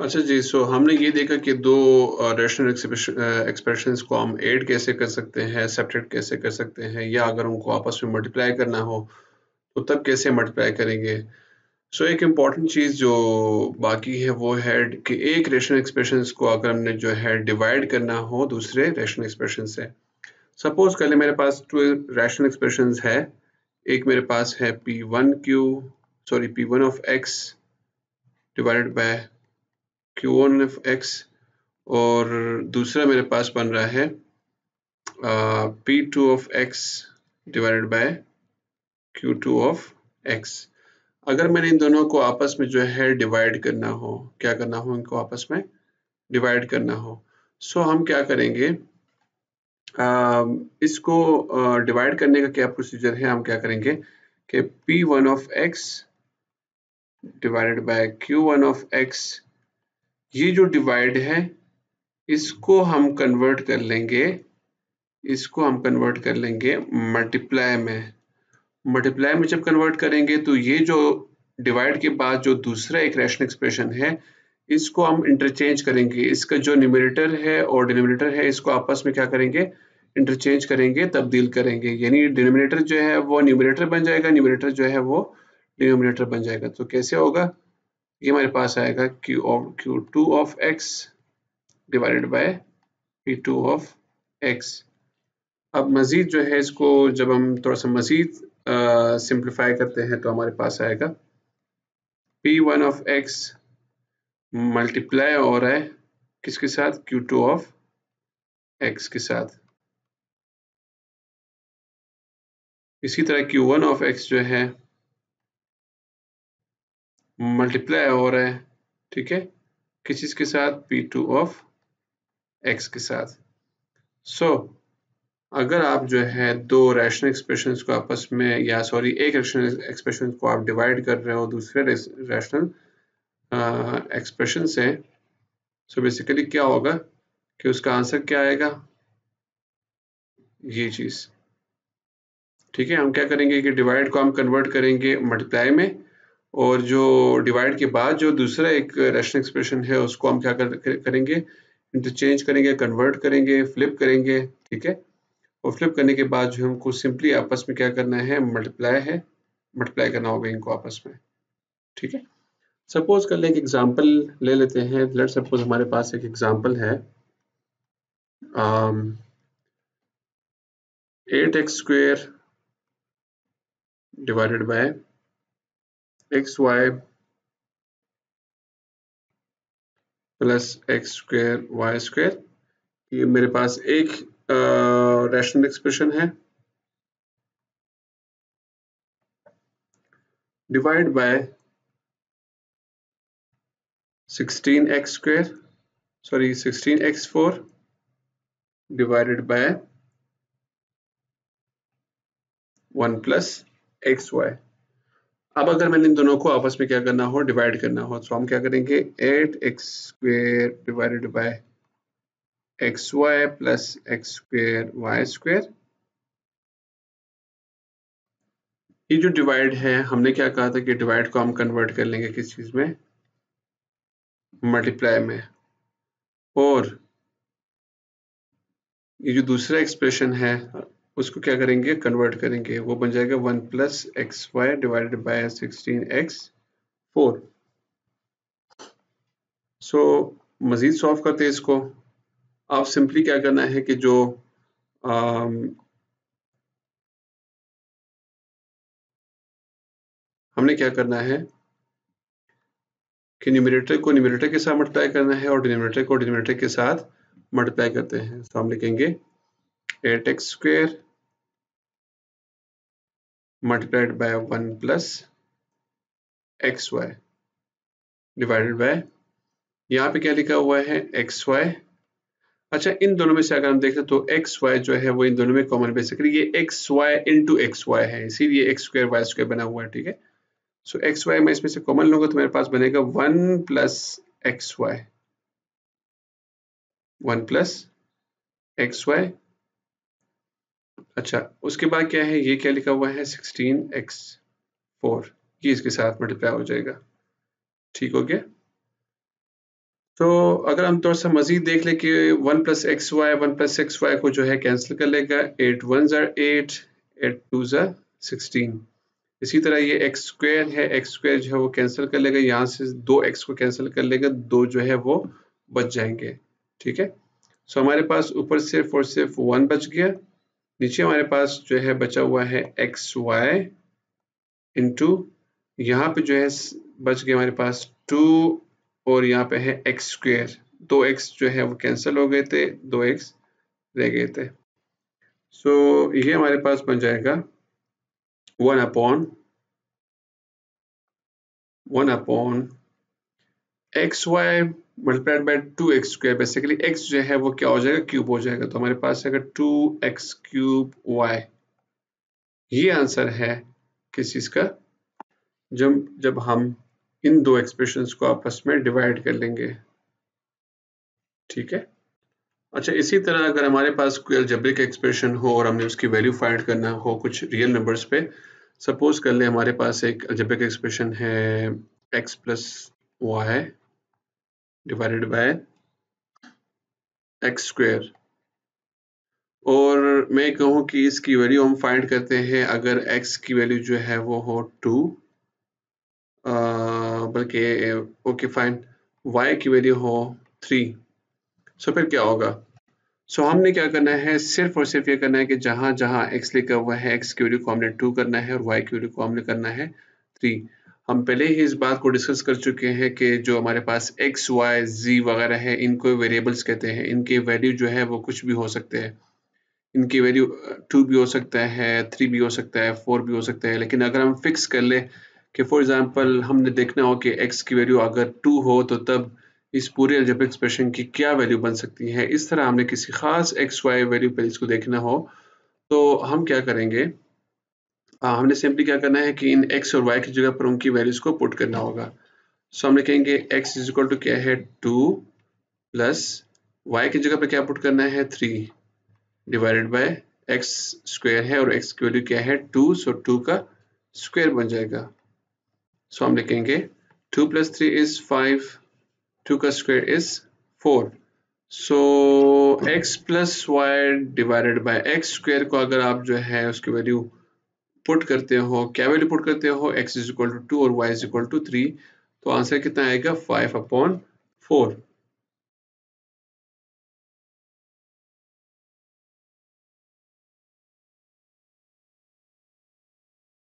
अच्छा जी सो हमने ये देखा कि दो रेशनल एक्सप्रेशन को हम ऐड कैसे कर सकते हैं सेपरेट कैसे कर सकते हैं या अगर उनको आपस में मल्टीप्लाई करना हो तो तब कैसे मल्टीप्लाई करेंगे सो so, एक इम्पॉर्टेंट चीज़ जो बाकी है वो है कि एक रेशनल एक्सप्रेशन को अगर हमने जो है डिवाइड करना हो दूसरे रेशनल एक्सप्रेशन से सपोज कर ले मेरे पास टू रेशनल एक्सप्रेशन है एक मेरे पास है P one Q sorry P one of X divide by Q one of X और दूसरा मेरे पास बन रहा है P two of X divided by Q two of X अगर मैंने इन दोनों को आपस में जो है डिवाइड करना हो क्या करना हो इनको आपस में डिवाइड करना हो सो हम क्या करेंगे आ, इसको डिवाइड करने का क्या प्रोसीजर है हम क्या करेंगे कि P one of X divided by Q one of X ये जो डिवाइड है इसको हम कन्वर्ट कर लेंगे इसको हम कन्वर्ट कर लेंगे मल्टीप्लाई में मल्टीप्लाई में जब कन्वर्ट करेंगे तो ये जो डिवाइड के बाद जो दूसरा एक रैशनल एक्सप्रेशन है इसको हम इंटरचेंज करेंगे इसका जो न्यूमिनेटर है और डिनोमिनेटर है इसको आपस में क्या करेंगे इंटरचेंज करेंगे तब्दील करेंगे यानी डिनोमिनेटर जो है वो न्यूमिनेटर बन जाएगा न्यूमिनेटर जो है वो डिनोमिनेटर बन जाएगा तो कैसे होगा ये हमारे पास आएगा Q of Q two of X divided by P two of X अब मज़ीद जो है इसको जब हम थोड़ा सा मज़ीद सिंप्लीफाई करते हैं तो हमारे पास आएगा P one of X multiply हो रहा है किसके साथ क्यू टू ऑफ एक्स के साथ इसी तरह क्यू वन ऑफ एक्स जो है मल्टीप्लाई हो रहा है ठीक है किस चीज के साथ पी टू ऑफ एक्स के साथ सो so, अगर आप जो है दो रैशनल एक्सप्रेशन को आपस में या सॉरी एक रैशनल एक्सप्रेशन को आप डिवाइड कर रहे हो दूसरे रैशनल एक्सप्रेशन से सो so बेसिकली क्या होगा कि उसका आंसर क्या आएगा ये चीज ठीक है हम क्या करेंगे कि डिवाइड को हम कन्वर्ट करेंगे मल्टीप्लाई में और जो डिवाइड के बाद जो दूसरा एक रैशनल एक्सप्रेशन है उसको हम क्या कर, करेंगे इंटरचेंज करेंगे कन्वर्ट करेंगे फ्लिप करेंगे ठीक है और फ्लिप करने के बाद जो हमको सिंपली आपस में क्या करना है मल्टीप्लाई है मल्टीप्लाई करना होगा इनको आपस में ठीक है सपोज कर लें एक एग्जाम्पल ले लेते हैं लेट सपोज हमारे पास एक एग्जाम्पल है eight X square divided by xy plus X square Y square ये मेरे पास एक रैशनल एक्सप्रेशन है divide by 16x X square sorry 16 four divided by 1 X Y अब अगर मैंने इन दोनों को आपस में क्या करना हो डिवाइड करना हो तो हम क्या करेंगे eight X square divided by X Y plus X square Y square ये जो डिवाइड है हमने क्या कहा था कि डिवाइड को हम कन्वर्ट कर लेंगे किस चीज में मल्टीप्लाई में और ये जो दूसरा एक्सप्रेशन है उसको क्या करेंगे कन्वर्ट करेंगे वो बन जाएगा one plus X Y divided by sixteen X four so मज़ीद सॉल्व करते हैं इसको आप सिंपली क्या करना है कि जो आम, हमने क्या करना है कि न्यूमिनेटर को न्यूमिनेटर के साथ मल्टीप्लाई करना है और डिनोमिनेटर को डिनोमिनेटर के साथ मल्टीप्लाई करते हैं तो हम लिखेंगे eight X square multiplied by 1 plus xy divided by यहाँ पे क्या लिखा हुआ है एक्स वाई अच्छा इन दोनों में से अगर हम देखते तो एक्स वाई जो है वो इन दोनों में कॉमन बेसिकली ये X Y into X Y है इसीलिए एक्स स्क्वायर वाई स्क्वायर बना हुआ है ठीक है सो एक्स वाई मैं इसमें से कॉमन लूंगा तो मेरे पास बनेगा one plus X Y one plus X Y अच्छा उसके बाद क्या है ये क्या लिखा हुआ है सिक्सटीन एक्स फोर ये इसके साथ मल्टीप्लाई हो जाएगा ठीक हो गया तो अगर हम थोड़ा सा मजीद देख ले कि one plus X Y one plus X Y को जो है कैंसिल कर लेगा एट वन जर एट एट टू जर सिक्सटीन इसी तरह ये एक्स स्क्वायर है एक्स स्क्वायर जो है वो कैंसिल कर लेगा यहाँ से दो एक्स को कैंसिल कर लेगा दो जो है वो बच जाएंगे ठीक है सो हमारे पास ऊपर सिर्फ और सिर्फ वन बच गया नीचे हमारे पास जो है बचा हुआ है एक्स वाई इंटू यहाँ पे जो है बच गया हमारे पास टू और यहाँ पे है एक्स स्क्वेयर दो एक्स जो है वो कैंसिल हो गए थे दो एक्स रह गए थे सो so, ये हमारे पास बन जाएगा one upon one upon X Y multiplied by two X square basically X जो है वो क्या हो जाएगा क्यूब हो जाएगा तो हमारे पास है टू एक्स क्यूब वाई ये आंसर है किस चीज का जब जब हम इन दो एक्सप्रेशन को आपस में डिवाइड कर लेंगे ठीक है अच्छा इसी तरह अगर हमारे पास कोई अल्जेब्रिक एक्सप्रेशन हो और हमने उसकी वैल्यू फाइंड करना हो कुछ रियल नंबर्स पे सपोज कर ले हमारे पास एक अल्जेब्रिक एक्सप्रेशन है X plus Y divided by X square और मैं कहूं कि इसकी वैल्यू हम फाइंड करते हैं अगर एक्स की वैल्यू जो है वो हो टू बल्कि ओके फाइन वाई की वैल्यू हो थ्री सो फिर क्या होगा सो so, हमने क्या करना है सिर्फ और सिर्फ ये करना है कि जहां जहां x लिखा हुआ है x की वैल्यू को हमने टू करना है और y की वैल्यू को हमने करना है थ्री हम पहले ही इस बात को डिस्कस कर चुके हैं कि जो हमारे पास एक्स वाई जी वगैरह है इनको वेरिएबल्स कहते हैं इनके वैल्यू जो है वो कुछ भी हो सकते हैं इनकी वैल्यू टू भी हो सकता है थ्री भी हो सकता है फोर भी हो सकता है लेकिन अगर हम फिक्स कर ले कि फॉर एग्जांपल हमने देखना हो कि एक्स की वैल्यू अगर टू हो तो तब इस पूरे अल्जब एक्सप्रेशन की क्या वैल्यू बन सकती है इस तरह हमने किसी खास एक्स वाई वैल्यू पर इसको देखना हो तो हम क्या करेंगे आ, हमने सिंपली क्या करना है कि इन एक्स और वाई की जगह पर उनकी वैल्यूज को पुट करना होगा सो so, हम लिखेंगे एक्स इज इक्वल टू क्या है टू प्लस वाई की जगह पर क्या पुट करना है three divided by X square है और एक्स की वैल्यू क्या है टू सो टू का स्क्वायर बन जाएगा सो so, हम लिखेंगे two plus three is five two का square is four so X plus Y divided by X square को अगर आप जो है उसकी वैल्यू पुट करते हो क्या वैल्यू पुट करते हो X is equal to two और Y is equal to three तो आंसर कितना आएगा फाइव अपॉन फोर